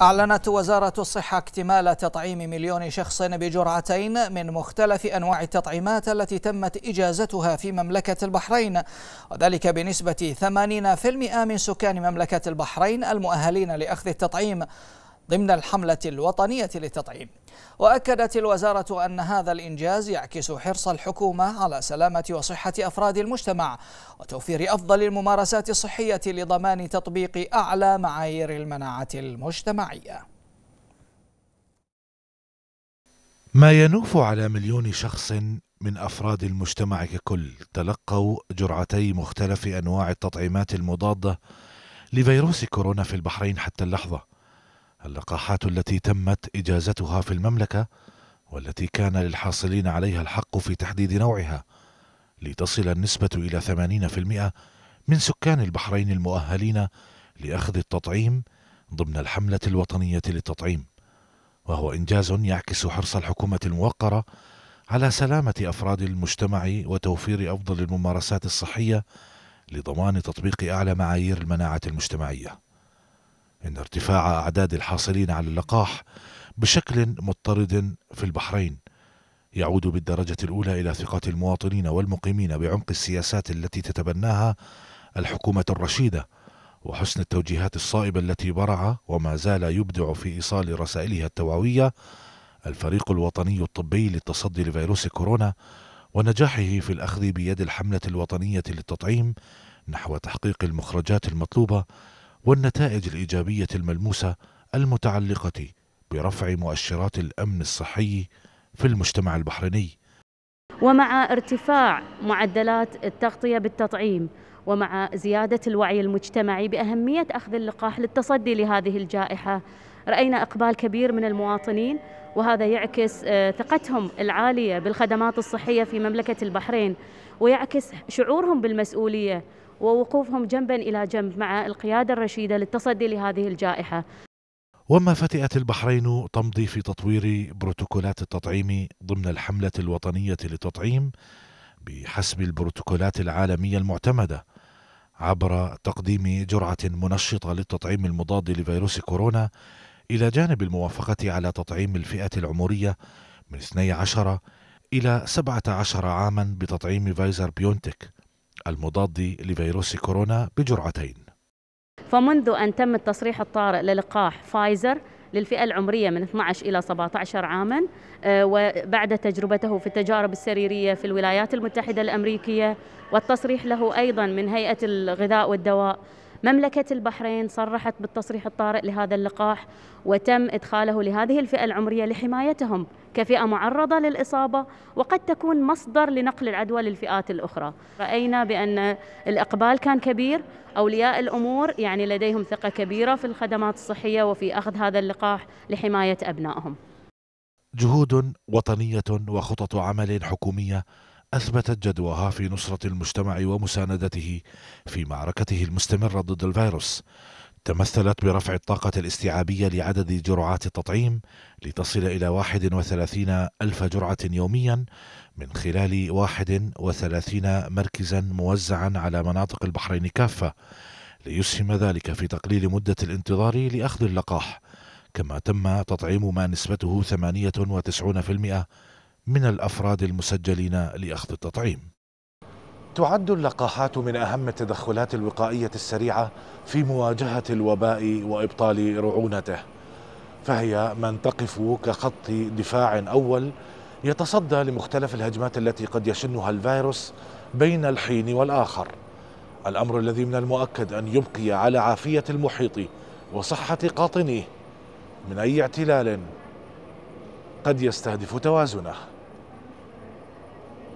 أعلنت وزارة الصحة اكتمال تطعيم مليون شخص بجرعتين من مختلف أنواع التطعيمات التي تمت إجازتها في مملكة البحرين وذلك بنسبة 80% من سكان مملكة البحرين المؤهلين لأخذ التطعيم ضمن الحملة الوطنية للتطعيم وأكدت الوزارة أن هذا الإنجاز يعكس حرص الحكومة على سلامة وصحة أفراد المجتمع وتوفير أفضل الممارسات الصحية لضمان تطبيق أعلى معايير المناعة المجتمعية ما ينوف على مليون شخص من أفراد المجتمع ككل تلقوا جرعتي مختلف أنواع التطعيمات المضادة لفيروس كورونا في البحرين حتى اللحظة اللقاحات التي تمت إجازتها في المملكة والتي كان للحاصلين عليها الحق في تحديد نوعها لتصل النسبة إلى 80% من سكان البحرين المؤهلين لأخذ التطعيم ضمن الحملة الوطنية للتطعيم وهو إنجاز يعكس حرص الحكومة الموقرة على سلامة أفراد المجتمع وتوفير أفضل الممارسات الصحية لضمان تطبيق أعلى معايير المناعة المجتمعية إن ارتفاع أعداد الحاصلين على اللقاح بشكل مضطرد في البحرين يعود بالدرجة الأولى إلى ثقة المواطنين والمقيمين بعمق السياسات التي تتبناها الحكومة الرشيدة وحسن التوجيهات الصائبة التي برع وما زال يبدع في إيصال رسائلها التوعوية الفريق الوطني الطبي للتصدي لفيروس كورونا ونجاحه في الأخذ بيد الحملة الوطنية للتطعيم نحو تحقيق المخرجات المطلوبة والنتائج الايجابيه الملموسه المتعلقه برفع مؤشرات الامن الصحي في المجتمع البحريني ومع ارتفاع معدلات التغطيه بالتطعيم ومع زياده الوعي المجتمعي باهميه اخذ اللقاح للتصدي لهذه الجائحه راينا اقبال كبير من المواطنين وهذا يعكس آه، ثقتهم العاليه بالخدمات الصحيه في مملكه البحرين ويعكس شعورهم بالمسؤوليه ووقوفهم جنبا إلى جنب مع القيادة الرشيدة للتصدي لهذه الجائحة وما فتئت البحرين تمضي في تطوير بروتوكولات التطعيم ضمن الحملة الوطنية للتطعيم بحسب البروتوكولات العالمية المعتمدة عبر تقديم جرعة منشطة للتطعيم المضاد لفيروس كورونا إلى جانب الموافقة على تطعيم الفئة العمرية من 12 إلى 17 عاما بتطعيم فايزر بيونتك المضاد لفيروس كورونا بجرعتين فمنذ أن تم التصريح الطارئ للقاح فايزر للفئة العمرية من 12 إلى 17 عاما آه، وبعد تجربته في التجارب السريرية في الولايات المتحدة الأمريكية والتصريح له أيضا من هيئة الغذاء والدواء مملكة البحرين صرحت بالتصريح الطارئ لهذا اللقاح وتم إدخاله لهذه الفئة العمرية لحمايتهم كفئة معرضة للإصابة وقد تكون مصدر لنقل العدوى للفئات الأخرى رأينا بأن الإقبال كان كبير أولياء الأمور يعني لديهم ثقة كبيرة في الخدمات الصحية وفي أخذ هذا اللقاح لحماية أبنائهم جهود وطنية وخطط عمل حكومية أثبتت جدواها في نصرة المجتمع ومساندته في معركته المستمرة ضد الفيروس تمثلت برفع الطاقة الاستيعابية لعدد جرعات التطعيم لتصل إلى 31 ألف جرعة يوميا من خلال 31 مركزا موزعا على مناطق البحرين كافة ليسهم ذلك في تقليل مدة الانتظار لأخذ اللقاح كما تم تطعيم ما نسبته 98% من الأفراد المسجلين لأخذ التطعيم تعد اللقاحات من أهم التدخلات الوقائية السريعة في مواجهة الوباء وإبطال رعونته فهي من تقف كخط دفاع أول يتصدى لمختلف الهجمات التي قد يشنها الفيروس بين الحين والآخر الأمر الذي من المؤكد أن يبقي على عافية المحيط وصحة قاطنيه من أي اعتلال قد يستهدف توازنه